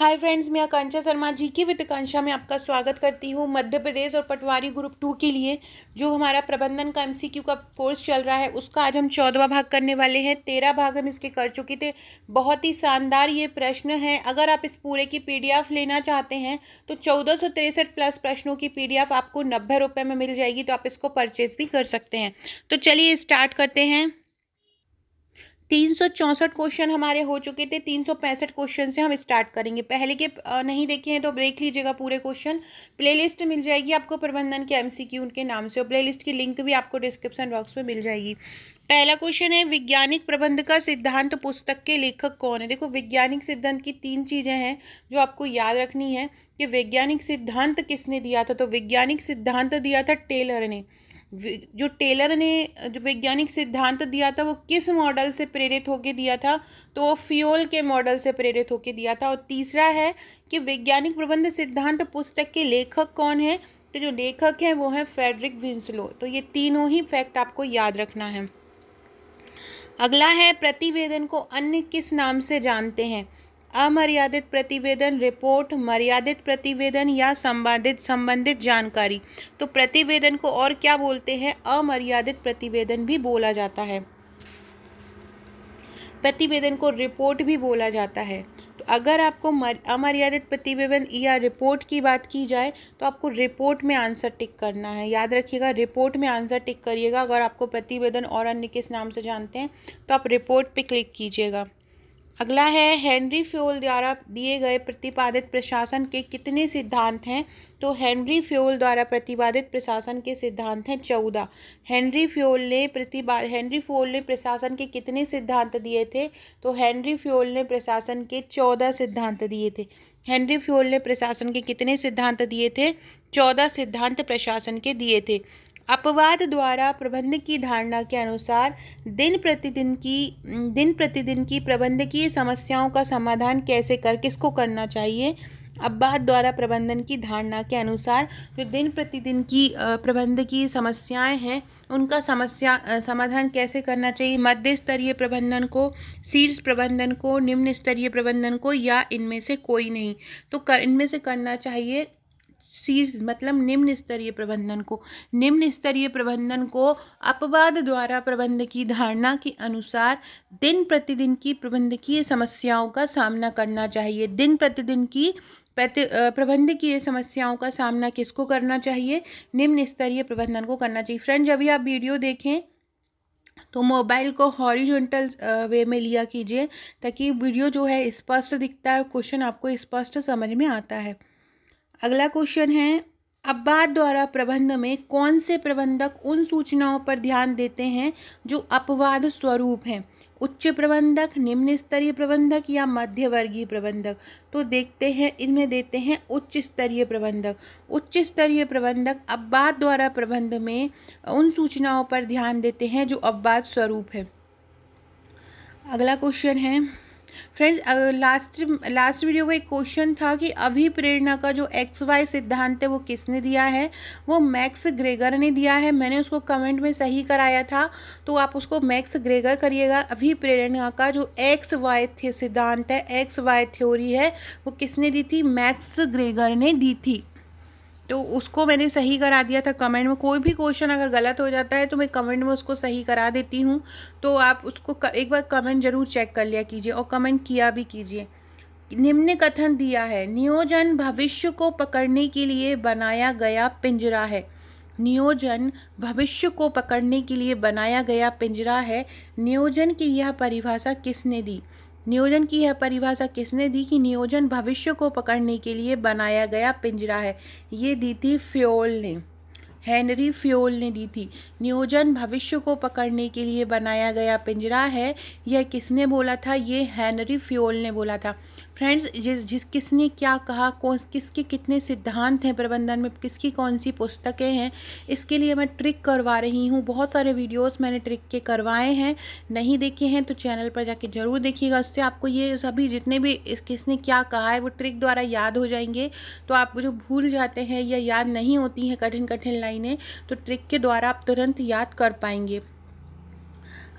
hi friends मैं आकांक्षा शर्मा जी की वित्त आकांक्षा में आपका स्वागत करती हूँ मध्य प्रदेश और पटवारी ग्रुप टू के लिए जो हमारा प्रबंधन का एमसीक्यू का कोर्स चल रहा है उसका आज हम चौदवा भाग करने वाले हैं तेरह भाग हम इसके कर चुके थे बहुत ही शानदार ये प्रश्न है अगर आप इस पूरे की पी लेना चाहते हैं तो चौदह प्लस प्रश्नों की पी आपको नब्बे में मिल जाएगी तो आप इसको परचेज भी कर सकते हैं तो चलिए स्टार्ट करते हैं तीन क्वेश्चन हमारे हो चुके थे तीन क्वेश्चन से हम स्टार्ट करेंगे पहले के नहीं देखे हैं तो देख लीजिएगा पूरे क्वेश्चन प्लेलिस्ट मिल जाएगी आपको प्रबंधन के एमसीक्यू उनके नाम से और प्लेलिस्ट की लिंक भी आपको डिस्क्रिप्शन बॉक्स में मिल जाएगी पहला क्वेश्चन है वैज्ञानिक प्रबंध का सिद्धांत तो पुस्तक के लेखक कौन है देखो वैज्ञानिक सिद्धांत की तीन चीज़ें हैं जो आपको याद रखनी है कि वैज्ञानिक सिद्धांत किसने दिया था तो वैज्ञानिक सिद्धांत दिया था टेलर ने जो टेलर ने जो वैज्ञानिक सिद्धांत दिया था वो किस मॉडल से प्रेरित होकर दिया था तो वो फ्योल के मॉडल से प्रेरित होकर दिया था और तीसरा है कि वैज्ञानिक प्रबंध सिद्धांत पुस्तक के लेखक कौन है तो जो लेखक हैं वो हैं फ्रेडरिक विंसलो तो ये तीनों ही फैक्ट आपको याद रखना है अगला है प्रतिवेदन को अन्य किस नाम से जानते हैं अमर्यादित प्रतिवेदन रिपोर्ट मर्यादित प्रतिवेदन या संबंधित संबंधित जानकारी तो प्रतिवेदन को और क्या बोलते हैं अमर्यादित प्रतिवेदन भी बोला जाता है प्रतिवेदन को रिपोर्ट भी बोला जाता है तो अगर आपको अमर्यादित प्रतिवेदन या रिपोर्ट की बात की जाए तो आपको रिपोर्ट में आंसर टिक करना है याद रखिएगा रिपोर्ट में आंसर टिक करिएगा अगर आपको प्रतिवेदन और अन्य किस नाम से जानते हैं तो आप रिपोर्ट पे क्लिक कीजिएगा अगला है हेनरी फ्योल द्वारा दिए गए प्रतिपादित प्रशासन के कितने सिद्धांत हैं तो हेनरी फ्योल द्वारा प्रतिपादित प्रशासन के सिद्धांत हैं चौदह हेनरी फ्योल ने प्रतिपा हेनरी फ्योल ने प्रशासन के कितने सिद्धांत दिए थे तो हेनरी फ्योल ने प्रशासन के चौदह सिद्धांत दिए थे हेनरी फ्योल ने प्रशासन के कितने सिद्धांत दिए थे चौदह सिद्धांत प्रशासन के दिए थे अपवाद द्वारा प्रबंध की धारणा के अनुसार दिन प्रतिदिन की दिन प्रतिदिन की प्रबंधकीय समस्याओं का समाधान कैसे कर किसको करना चाहिए अपवाद द्वारा प्रबंधन की धारणा के अनुसार जो दिन प्रतिदिन की प्रबंधकीय समस्याएं हैं उनका समस्या समाधान कैसे करना चाहिए मध्य स्तरीय प्रबंधन को शीर्ष प्रबंधन को निम्न स्तरीय प्रबंधन को या इनमें से कोई नहीं तो कर इनमें से करना चाहिए शीर्ष मतलब निम्न स्तरीय प्रबंधन को निम्न स्तरीय प्रबंधन को अपवाद द्वारा प्रबंध की धारणा के अनुसार दिन प्रतिदिन की प्रबंधकीय समस्याओं का सामना करना चाहिए दिन प्रतिदिन की प्रति प्रबंध की समस्याओं का सामना किसको करना चाहिए निम्न स्तरीय प्रबंधन को करना चाहिए फ्रेंड जब भी आप वीडियो देखें तो मोबाइल को हॉरिजॉन्टल वे में लिया कीजिए ताकि वीडियो जो है स्पष्ट दिखता है क्वेश्चन आपको स्पष्ट समझ में आता है अगला क्वेश्चन है अब्बाद द्वारा प्रबंध में कौन से प्रबंधक उन सूचनाओं पर ध्यान देते हैं जो अपवाद स्वरूप हैं उच्च प्रबंधक निम्न स्तरीय प्रबंधक या मध्यवर्गीय प्रबंधक तो देखते हैं इनमें देते हैं उच्च स्तरीय प्रबंधक उच्च स्तरीय प्रबंधक अब्बाद द्वारा प्रबंध में उन सूचनाओं पर ध्यान देते हैं जो अब्बाद स्वरूप है अगला क्वेश्चन है फ्रेंड्स लास्ट लास्ट वीडियो का एक क्वेश्चन था कि अभी प्रेरणा का जो एक्स वाई सिद्धांत है वो किसने दिया है वो मैक्स ग्रेगर ने दिया है मैंने उसको कमेंट में सही कराया था तो आप उसको मैक्स ग्रेगर करिएगा अभी प्रेरणा का जो एक्स वाई सिद्धांत है एक्स वाई थ्योरी है वो किसने दी थी मैक्स ग्रेगर ने दी थी तो उसको मैंने सही करा दिया था कमेंट में कोई भी क्वेश्चन अगर गलत हो जाता है तो मैं कमेंट में उसको सही करा देती हूँ तो आप उसको एक बार कमेंट ज़रूर चेक कर लिया कीजिए और कमेंट किया भी कीजिए निम्न कथन दिया है नियोजन भविष्य को पकड़ने के लिए बनाया गया पिंजरा है नियोजन भविष्य को पकड़ने के लिए बनाया गया पिंजरा है नियोजन की यह परिभाषा किसने दी नियोजन की यह परिभाषा किसने दी कि नियोजन भविष्य को पकड़ने के लिए बनाया गया पिंजरा है ये दी थी फ्योल ने हेनरी फ्योल ने दी थी नियोजन भविष्य को पकड़ने के लिए बनाया गया पिंजरा है यह किसने बोला था ये हेनरी फ्योल ने बोला था फ्रेंड्स जिस जिस किसने क्या कहा कौन किसके कितने सिद्धांत हैं प्रबंधन में किसकी कौन सी पुस्तकें हैं इसके लिए मैं ट्रिक करवा रही हूँ बहुत सारे वीडियोस मैंने ट्रिक के करवाए हैं नहीं देखे हैं तो चैनल पर जाके ज़रूर देखिएगा उससे आपको ये सभी जितने भी किसने क्या कहा है वो ट्रिक द्वारा याद हो जाएंगे तो आप जो भूल जाते हैं या याद नहीं होती हैं कठिन कठिन लाइन लाइनें तो ट्रिक के द्वारा आप तुरंत याद कर पाएंगे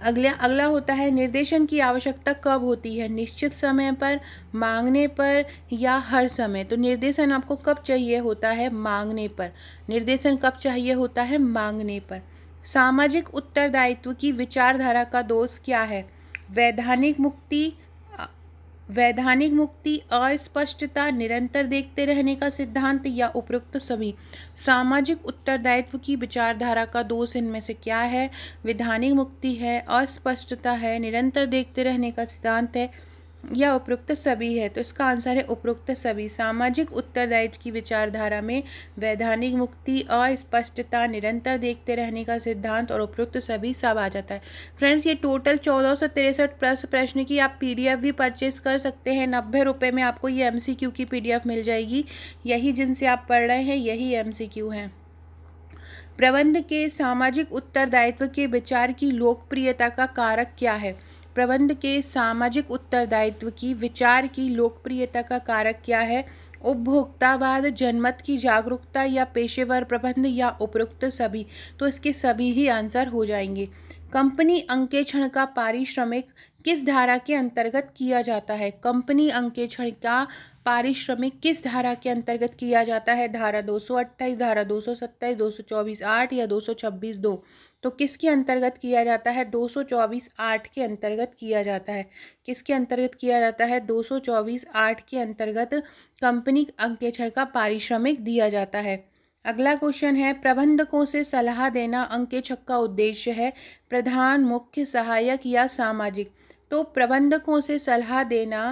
अगला अगला होता है निर्देशन की आवश्यकता कब होती है निश्चित समय पर मांगने पर या हर समय तो निर्देशन आपको कब चाहिए होता है मांगने पर निर्देशन कब चाहिए होता है मांगने पर सामाजिक उत्तरदायित्व की विचारधारा का दोष क्या है वैधानिक मुक्ति वैधानिक मुक्ति अस्पष्टता निरंतर देखते रहने का सिद्धांत या उपरोक्त सभी सामाजिक उत्तरदायित्व की विचारधारा का दोष इनमें से क्या है वैधानिक मुक्ति है अस्पष्टता है निरंतर देखते रहने का सिद्धांत है या उपरोक्त सभी है तो इसका आंसर है उपरोक्त सभी सामाजिक उत्तरदायित्व की विचारधारा में वैधानिक मुक्ति अस्पष्टता निरंतर देखते रहने का सिद्धांत और उपरोक्त सभी सब आ जाता है फ्रेंड्स ये टोटल चौदह सौ तिरसठ प्लस प्रश्न की आप पीडीएफ भी परचेज कर सकते हैं नब्बे रुपये में आपको ये एम की पी मिल जाएगी यही जिनसे आप पढ़ रहे हैं यही एमसीक्यू है प्रबंध के सामाजिक उत्तरदायित्व के विचार की लोकप्रियता का कारक क्या है प्रबंध के सामाजिक उत्तरदायित्व की विचार की लोकप्रियता का कारक क्या है उपभोक्तावाद जनमत की जागरूकता या पेशेवर प्रबंध या उपरोक्त सभी तो इसके सभी ही आंसर हो जाएंगे कंपनी अंकेक्षण का पारिश्रमिक किस धारा के अंतर्गत किया जाता है कंपनी अंकेक्षण का पारिश्रमिक किस धारा के अंतर्गत किया जाता है धारा 228, धारा 227, 224 आठ या छब्बीस दो तो किसके अंतर्गत किया जाता है 224 आठ के अंतर्गत किया जाता है किसके अंतर्गत किया जाता है 224 आठ के अंतर्गत कंपनी अंकेक्षर का पारिश्रमिक दिया जाता है अगला क्वेश्चन है प्रबंधकों से सलाह देना अंकेक्षक का उद्देश्य है प्रधान मुख्य सहायक या सामाजिक तो प्रबंधकों से सलाह देना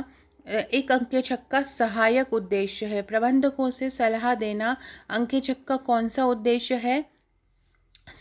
एक अंक छक्का सहायक उद्देश्य है प्रबंधकों से सलाह देना अंक छक्का कौन सा उद्देश्य है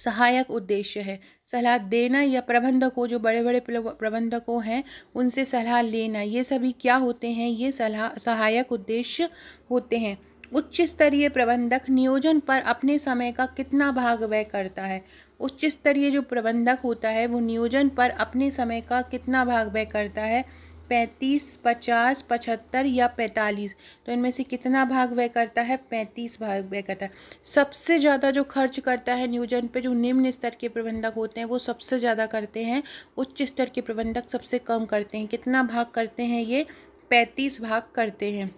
सहायक उद्देश्य है सलाह देना या प्रबंधकों जो बड़े बड़े प्रबंधकों हैं उनसे सलाह लेना ये सभी क्या होते हैं ये सलाह सहायक उद्देश्य होते हैं उच्च स्तरीय प्रबंधक नियोजन पर अपने समय का कितना भाग व्यय करता है उच्च स्तरीय जो प्रबंधक होता है वो नियोजन पर अपने समय का कितना भाग व्यय करता है पैंतीस पचास पचहत्तर या पैंतालीस तो इनमें से कितना भाग व्यय करता है पैंतीस भाग व्यय करता है सबसे ज़्यादा जो खर्च करता है नियोजन पे जो निम्न स्तर के प्रबंधक होते हैं वो सबसे ज़्यादा करते हैं उच्च स्तर के प्रबंधक सबसे कम करते हैं कितना भाग करते हैं ये पैंतीस भाग करते हैं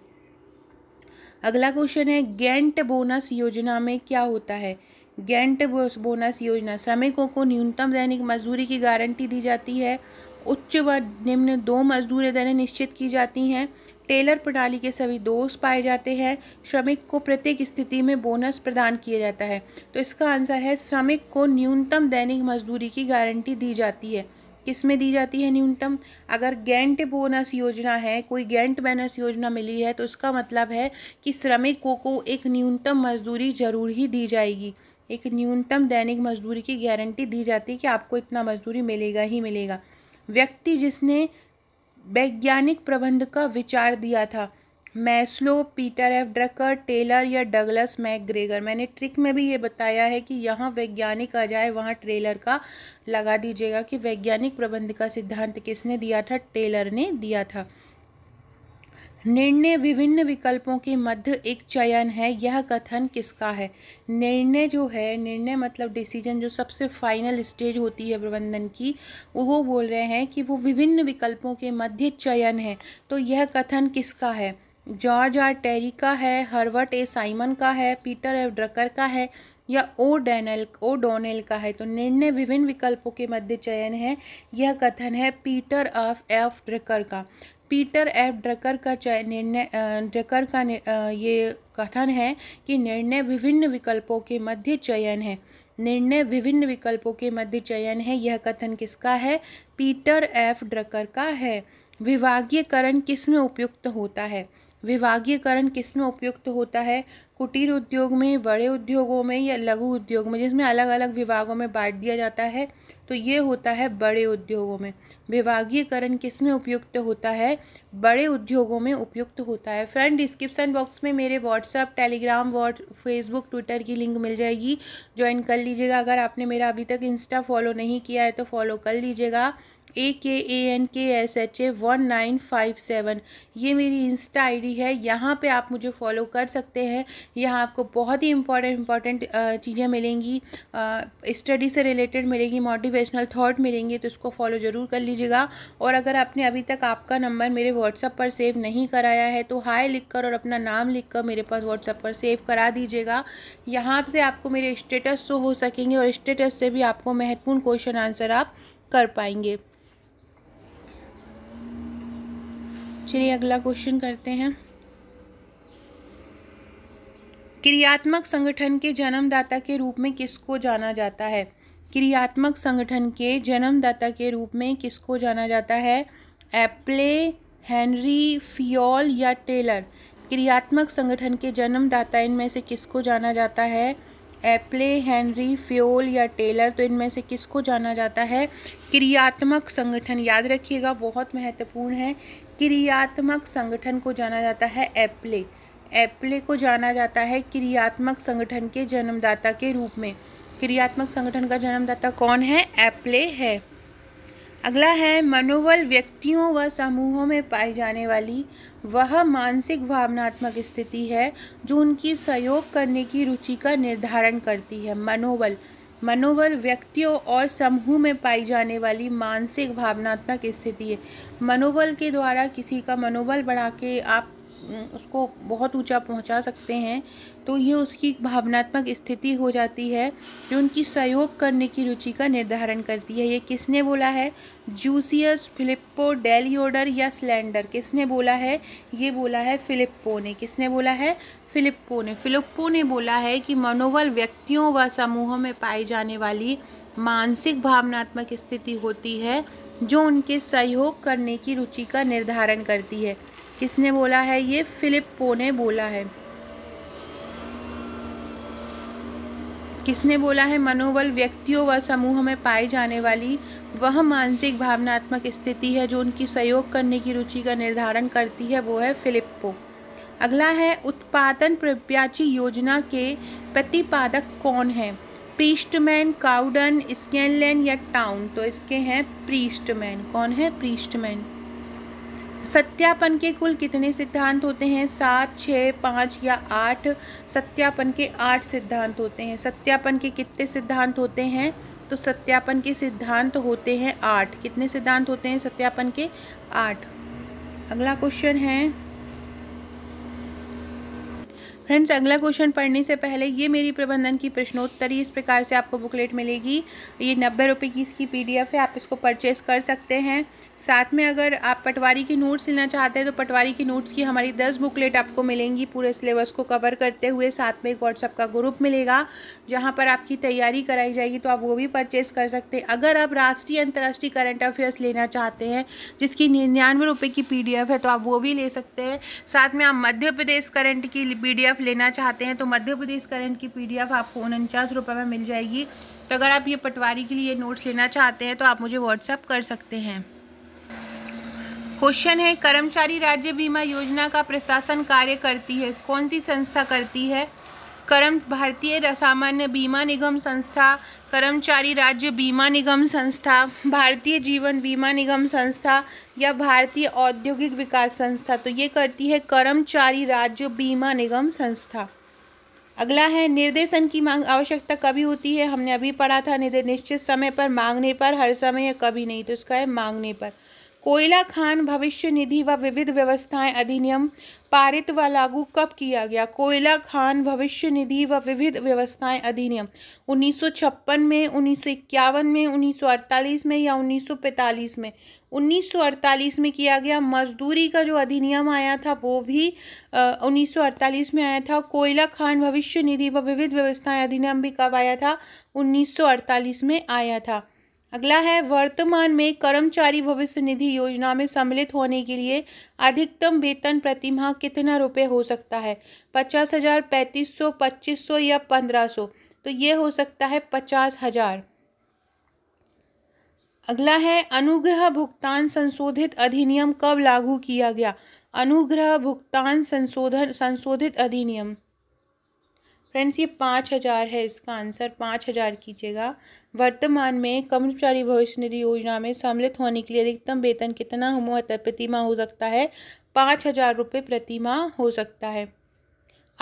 अगला क्वेश्चन है गेंट बोनस योजना में क्या होता है गेंट बोनस योजना श्रमिकों को न्यूनतम दैनिक मजदूरी की गारंटी दी जाती है उच्च व निम्न दो मजदूर दरें निश्चित की जाती हैं टेलर प्रणाली के सभी दोष पाए जाते हैं श्रमिक को प्रत्येक स्थिति में बोनस प्रदान किया जाता है तो इसका आंसर है श्रमिक को न्यूनतम दैनिक मजदूरी की गारंटी दी जाती है किस में दी जाती है न्यूनतम अगर गेंट बोनस योजना है कोई गेंट बोनस योजना मिली है तो उसका मतलब है कि श्रमिकों को एक न्यूनतम मजदूरी जरूर ही दी जाएगी एक न्यूनतम दैनिक मजदूरी की गारंटी दी जाती है कि आपको इतना मजदूरी मिलेगा ही मिलेगा व्यक्ति जिसने वैज्ञानिक प्रबंध का विचार दिया था Maslow Peter F Drucker Taylor या डगलस मैकग्रेगर मैंने ट्रिक में भी ये बताया है कि यहाँ वैज्ञानिक आ जाए वहाँ ट्रेलर का लगा दीजिएगा कि वैज्ञानिक प्रबंध का सिद्धांत किसने दिया था टेलर ने दिया था निर्णय विभिन्न विकल्पों के मध्य एक चयन है यह कथन किसका है निर्णय जो है निर्णय मतलब डिसीजन जो सबसे फाइनल स्टेज होती है प्रबंधन की वो बोल रहे हैं कि वो विभिन्न विकल्पों के मध्य चयन है तो यह कथन किसका है जॉर्ज आर टेरी का है हर्बर्ट ए साइमन का है पीटर एफ ड्रकर का है या ओ ओ डोनेल का है तो निर्णय विभिन्न विकल्पों के मध्य चयन है यह कथन है पीटर ऑफ एफ ड्रकर का पीटर एफ ड्रकर का निर्णय ड्रकर का ये कथन है कि निर्णय विभिन्न विकल्पों के मध्य चयन है निर्णय विभिन्न विकल्पों के मध्य चयन है यह कथन किसका है पीटर एफ ड्रकर का है विभागीयकरण किस में उपयुक्त होता है किस किसमें उपयुक्त होता है कुटीर उद्योग में बड़े उद्योगों में या लघु उद्योग में जिसमें अलग अलग विभागों में बांट दिया जाता है तो ये होता है बड़े उद्योगों में किस किसमें उपयुक्त होता है बड़े उद्योगों में उपयुक्त होता है फ्रेंड डिस्क्रिप्सन बॉक्स में मेरे WhatsApp Telegram what Facebook Twitter की लिंक मिल जाएगी ज्वाइन कर लीजिएगा अगर आपने मेरा अभी तक इंस्टा फॉलो नहीं किया है तो फॉलो कर लीजिएगा A K A N K S H A one nine five seven ये मेरी इंस्टा आईडी है यहाँ पे आप मुझे फॉलो कर सकते हैं यहाँ आपको बहुत ही इंपॉर्टेंट इंपॉर्टेंट चीज़ें मिलेंगी स्टडी से रिलेटेड मिलेगी मोटिवेशनल थाट मिलेंगे तो इसको फॉलो ज़रूर कर लीजिएगा और अगर आपने अभी तक आपका नंबर मेरे व्हाट्सअप पर सेव नहीं कराया है तो लिख कर और अपना नाम कर मेरे पास व्हाट्सअप पर सेव करा दीजिएगा यहाँ से आपको मेरे स्टेटस शो हो सकेंगे और स्टेटस से भी आपको महत्वपूर्ण क्वेश्चन आंसर आप कर पाएंगे चलिए अगला क्वेश्चन करते हैं क्रियात्मक संगठन के जन्मदाता के रूप में किसको जाना जाता है क्रियात्मक संगठन के जन्मदाता के रूप में किसको जाना जाता है एप्ले हेनरी फियोल या टेलर क्रियात्मक संगठन के जन्मदाता इनमें से किसको जाना जाता है एप्ले हेनरी फ्योल या टेलर तो इनमें से किसको जाना जाता है क्रियात्मक संगठन याद रखिएगा बहुत महत्वपूर्ण है क्रियात्मक संगठन को जाना जाता है एप्ले एप्ले को जाना जाता है क्रियात्मक संगठन के जन्मदाता के रूप में क्रियात्मक संगठन का जन्मदाता कौन है एप्ले है अगला है मनोबल व्यक्तियों व समूहों में पाई जाने वाली वह मानसिक भावनात्मक स्थिति है जो उनकी सहयोग करने की रुचि का निर्धारण करती है मनोबल मनोबल व्यक्तियों और समूह में पाई जाने वाली मानसिक भावनात्मक स्थिति है मनोबल के द्वारा किसी का मनोबल बढ़ा के आप उसको बहुत ऊंचा पहुंचा सकते हैं तो ये उसकी भावनात्मक स्थिति हो जाती है जो उनकी सहयोग करने की रुचि का निर्धारण करती है ये किसने बोला है जूसियस फिलिप्पो डेलियोडर या स्लैंडर किसने बोला है ये बोला है फिलिप्पो ने किसने बोला है फिलिप्पो ने फिलिप्पो ने बोला है कि मनोबल व्यक्तियों व समूहों में पाई जाने वाली मानसिक भावनात्मक स्थिति होती है जो उनके सहयोग करने की रुचि का निर्धारण करती है किसने बोला है ये फिलिप पो ने बोला है किसने बोला है मनोबल व्यक्तियों व समूह में पाई जाने वाली वह मानसिक भावनात्मक स्थिति है जो उनकी सहयोग करने की रुचि का निर्धारण करती है वो है फिलिप्पो अगला है उत्पादन प्रव्याची योजना के प्रतिपादक कौन है प्रीस्टमैन काउडन स्कैनलैंड या टाउन तो इसके हैं प्रीस्टमैन कौन है प्रीस्टमैन सत्यापन के कुल कितने सिद्धांत होते हैं सात छः पाँच या आठ सत्यापन के आठ सिद्धांत होते हैं सत्यापन के कितने सिद्धांत होते हैं तो सत्यापन के सिद्धांत होते हैं आठ कितने सिद्धांत होते हैं सत्यापन के आठ अगला क्वेश्चन है फ्रेंड्स अगला क्वेश्चन पढ़ने से पहले ये मेरी प्रबंधन की प्रश्नोत्तरी इस प्रकार से आपको बुकलेट मिलेगी ये नब्बे रुपये की इसकी पीडीएफ है आप इसको परचेस कर सकते हैं साथ में अगर आप पटवारी की नोट्स लेना चाहते हैं तो पटवारी की नोट्स की हमारी दस बुकलेट आपको मिलेंगी पूरे सिलेबस को कवर करते हुए साथ में एक व्हाट्सअप का ग्रुप मिलेगा जहाँ पर आपकी तैयारी कराई जाएगी तो आप वो भी परचेस कर सकते हैं अगर आप राष्ट्रीय अंतर्राष्ट्रीय करंट अफेयर्स लेना चाहते हैं जिसकी निन्यानवे रुपये की पी है तो आप वो भी ले सकते हैं साथ में आप मध्य प्रदेश करंट की पी लेना चाहते हैं तो मध्य प्रदेश करंट की पीडीएफ आपको उनचास रुपये में मिल जाएगी तो अगर आप ये पटवारी के लिए नोट्स लेना चाहते हैं तो आप मुझे व्हाट्सअप कर सकते हैं क्वेश्चन है कर्मचारी राज्य बीमा योजना का प्रशासन कार्य करती है कौन सी संस्था करती है कर्म भारतीय सामान्य बीमा निगम संस्था कर्मचारी राज्य बीमा निगम संस्था भारतीय जीवन बीमा निगम संस्था या भारतीय औद्योगिक विकास संस्था तो ये करती है कर्मचारी राज्य बीमा निगम संस्था अगला है निर्देशन की मांग आवश्यकता कभी होती है हमने अभी पढ़ा था निश्चित समय पर मांगने पर हर समय या कभी नहीं तो इसका है मांगने पर कोयला खान भविष्य निधि व विविध व्यवस्थाएं अधिनियम पारित व लागू कब किया गया कोयला खान भविष्य निधि व विविध व्यवस्थाएं अधिनियम 1956 में उन्नीस में 1948 में या 1945 में 1948 में किया गया मजदूरी का जो अधिनियम आया था वो भी आ, 1948 में आया था कोयला खान भविष्य निधि व विविध व्यवस्थाएं अधिनियम भी कब आया था उन्नीस में आया था अगला है वर्तमान में कर्मचारी भविष्य निधि योजना में सम्मिलित होने के लिए अधिकतम वेतन प्रतिमाह कितना रुपये हो सकता है पचास हज़ार पैंतीस सौ पच्चीस सौ या पंद्रह सौ तो ये हो सकता है पचास हज़ार अगला है अनुग्रह भुगतान संशोधित अधिनियम कब लागू किया गया अनुग्रह भुगतान संशोधन संशोधित अधिनियम फ्रेंड्स ये पाँच हज़ार है इसका आंसर पाँच हज़ार कीजिएगा वर्तमान में कर्मचारी भविष्य निधि योजना में सम्मिलित होने के लिए अधिकतम वेतन कितना प्रतिमा हो सकता है पाँच हज़ार रुपये प्रतिमा हो सकता है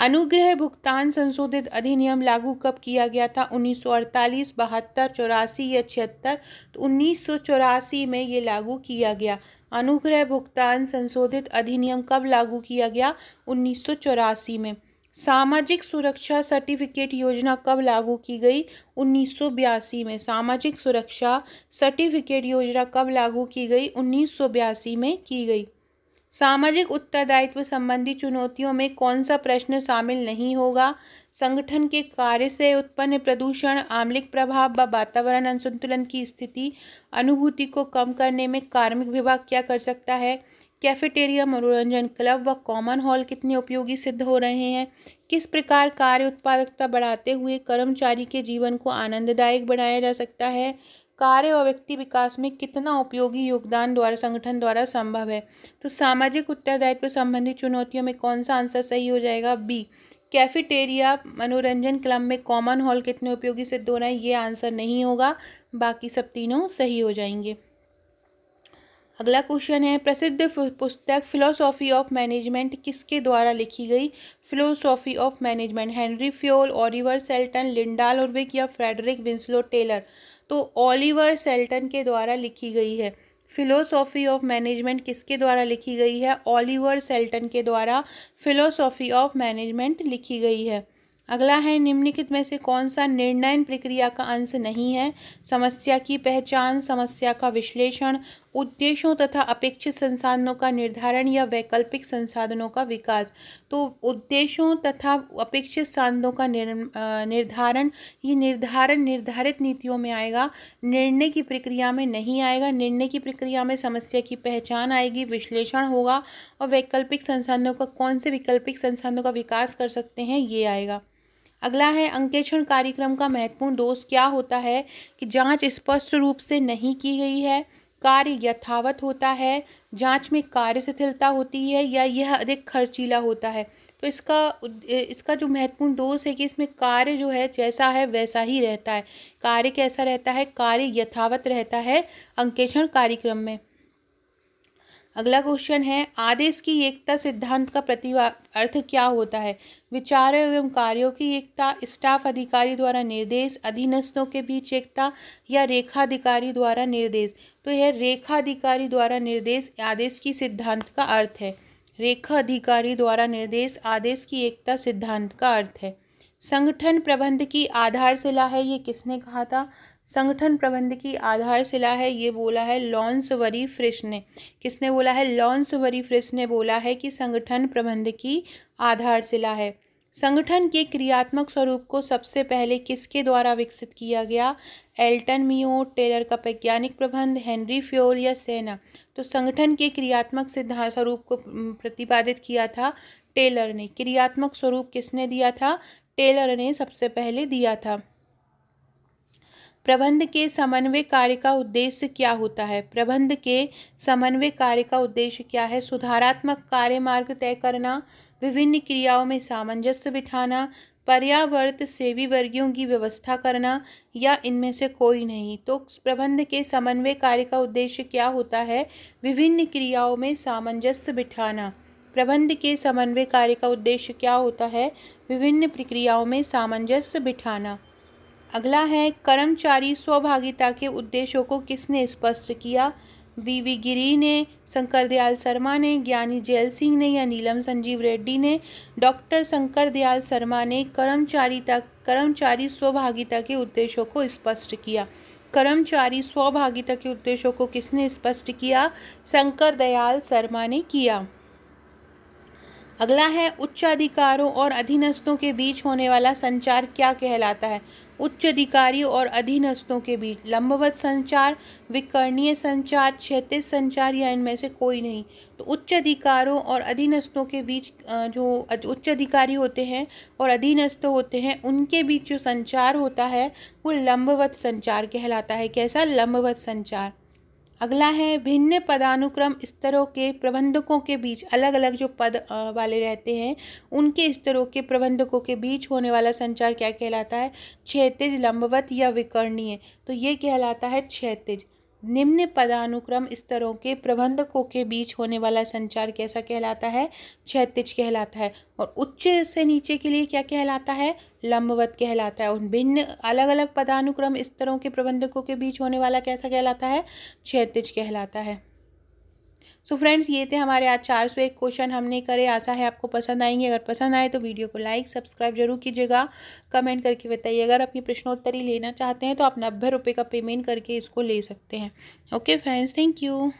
अनुग्रह भुगतान संशोधित अधिनियम लागू कब किया गया था उन्नीस सौ अड़तालीस बहत्तर चौरासी या छिहत्तर तो उन्नीस सौ चौरासी में ये लागू किया गया अनुग्रह भुगतान संशोधित अधिनियम कब लागू किया गया उन्नीस सौ चौरासी में सामाजिक सुरक्षा सर्टिफिकेट योजना कब लागू की गई उन्नीस में सामाजिक सुरक्षा सर्टिफिकेट योजना कब लागू की गई उन्नीस में की गई सामाजिक उत्तरदायित्व संबंधी चुनौतियों में कौन सा प्रश्न शामिल नहीं होगा संगठन के कार्य से उत्पन्न प्रदूषण आम्लिक प्रभाव व वातावरण असंतुलन की स्थिति अनुभूति को कम करने में कार्मिक विभाग क्या कर सकता है कैफेटेरिया मनोरंजन क्लब व कॉमन हॉल कितने उपयोगी सिद्ध हो रहे हैं किस प्रकार कार्य उत्पादकता बढ़ाते हुए कर्मचारी के जीवन को आनंददायक बनाया जा सकता है कार्य और व्यक्ति विकास में कितना उपयोगी योगदान द्वारा संगठन द्वारा संभव है तो सामाजिक उत्तरदायित्व संबंधी चुनौतियों में कौन सा आंसर सही हो जाएगा बी कैफेटेरिया मनोरंजन क्लब में कॉमन हॉल कितने उपयोगी सिद्ध होना है ये आंसर नहीं होगा बाकी सब तीनों सही हो जाएंगे अगला क्वेश्चन है प्रसिद्ध पुस्तक फिलोसॉफी ऑफ मैनेजमेंट किसके द्वारा लिखी गई philosophy of management Henry Fayol Oliver Sheldon Lyndall Urwick या फ्रेडरिक विंसलो टेलर तो ओलिवर सेल्टन के द्वारा लिखी गई है फिलोसॉफी ऑफ मैनेजमेंट किसके द्वारा लिखी गई है ओलिवर सेल्टन के द्वारा फिलोसॉफी ऑफ मैनेजमेंट लिखी गई है अगला है निम्नलिखित में से कौन सा निर्णय प्रक्रिया का अंश नहीं है समस्या की पहचान समस्या का विश्लेषण उद्देश्यों तथा अपेक्षित संसाधनों का निर्धारण या वैकल्पिक संसाधनों का विकास तो उद्देश्यों तथा अपेक्षित साधनों का निर्धारण ये निर्धारण निर्धारित नीतियों में आएगा निर्णय की प्रक्रिया में नहीं आएगा निर्णय की प्रक्रिया में समस्या की पहचान आएगी विश्लेषण होगा और वैकल्पिक संसाधनों का कौन से वैकल्पिक संसाधनों का विकास कर सकते हैं ये आएगा अगला है अंकेक्षण कार्यक्रम का महत्वपूर्ण दोष क्या होता है कि जांच स्पष्ट रूप से नहीं की गई है कार्य यथावत होता है जांच में कार्य शिथिलता होती है या यह अधिक खर्चीला होता है तो इसका इसका जो महत्वपूर्ण दोष है कि इसमें कार्य जो है जैसा है वैसा ही रहता है कार्य कैसा रहता है कार्य यथावत रहता है अंकेक्षण कार्यक्रम में अगला क्वेश्चन है आदेश की एकता सिद्धांत का प्रतिभा अर्थ क्या होता है विचार एवं कार्यों की एकता स्टाफ अधिकारी द्वारा निर्देश अधीनस्थों के बीच एकता या रेखा अधिकारी द्वारा निर्देश तो यह रेखा अधिकारी द्वारा निर्देश आदेश की सिद्धांत का अर्थ है रेखा अधिकारी द्वारा निर्देश आदेश की एकता सिद्धांत का अर्थ है संगठन प्रबंध की आधारशिला है ये किसने कहा था संगठन प्रबंध की आधारशिला है ये बोला है लॉन्स वरी फ्रिश ने किसने बोला है लॉन्स वरी फ्रिश ने बोला है कि संगठन प्रबंध की आधारशिला है संगठन के क्रियात्मक स्वरूप को सबसे पहले किसके द्वारा विकसित किया गया एल्टन मियो टेलर का वैज्ञानिक प्रबंध हेनरी फ्योल या सेना तो संगठन के क्रियात्मक सिद्धांत स्वरूप को प्रतिपादित किया था टेलर ने क्रियात्मक स्वरूप किसने दिया था टेलर ने सबसे पहले दिया था प्रबंध के समन्वय कार्य का उद्देश्य क्या होता है प्रबंध के समन्वय कार्य का उद्देश्य क्या है सुधारात्मक कार्य मार्ग तय करना विभिन्न क्रियाओं में सामंजस्य बिठाना पर्यावर्त सेवी वर्गियों की व्यवस्था करना या इनमें से कोई नहीं तो प्रबंध के समन्वय कार्य का उद्देश्य क्या होता है विभिन्न क्रियाओं में सामंजस्य बिठाना प्रबंध के समन्वय कार्य का उद्देश्य क्या होता है विभिन्न प्रक्रियाओं में सामंजस्य बिठाना अगला है कर्मचारी स्वभागिता के उद्देश्यों को किसने स्पष्ट किया बीवी गिरी ने शंकर दयाल शर्मा ने ज्ञानी जैल सिंह ने या नीलम संजीव रेड्डी ने डॉक्टर शंकर दयाल शर्मा ने कर्मचारीता कर्मचारी स्वभागिता के उद्देश्यों को स्पष्ट किया कर्मचारी स्वभागिता के उद्देश्यों को किसने स्पष्ट किया शंकर दयाल शर्मा ने किया अगला है उच्च अधिकारों और अधीनस्थों के बीच होने वाला संचार क्या कहलाता है उच्च अधिकारी और अधीनस्थों के बीच लंबवत संचार विकर्णीय संचार क्षेत्रीय संचार या इनमें से कोई नहीं तो उच्च अधिकारों और अधीनस्थों के बीच जो उच्च अधिकारी होते हैं और अधीनस्थ होते हैं उनके बीच जो संचार होता है वो लंबवत संचार कहलाता है कैसा लंबवत संचार अगला है भिन्न पदानुक्रम स्तरों के प्रबंधकों के बीच अलग अलग जो पद वाले रहते हैं उनके स्तरों के प्रबंधकों के बीच होने वाला संचार क्या कहलाता है क्षेत्रज लंबवत या विकर्णीय तो ये कहलाता है क्षेत्रज निम्न पदानुक्रम स्तरों के प्रबंधकों के बीच होने वाला संचार कैसा कहलाता है क्षैतिज कहलाता है और उच्च से नीचे के लिए क्या कहलाता है लंबवत कहलाता है उन भिन्न अलग अलग पदानुक्रम स्तरों के प्रबंधकों के बीच होने वाला कैसा कहलाता है क्षैतिज कहलाता है सो फ्रेंड्स ये थे हमारे आज चार सौ एक क्वेश्चन हमने करे आशा है आपको पसंद आएंगे अगर पसंद आए तो वीडियो को लाइक सब्सक्राइब जरूर कीजिएगा कमेंट करके बताइए अगर आप ये प्रश्नोत्तरी लेना चाहते हैं तो आप नब्बे रुपये का पेमेंट करके इसको ले सकते हैं ओके फ्रेंड्स थैंक यू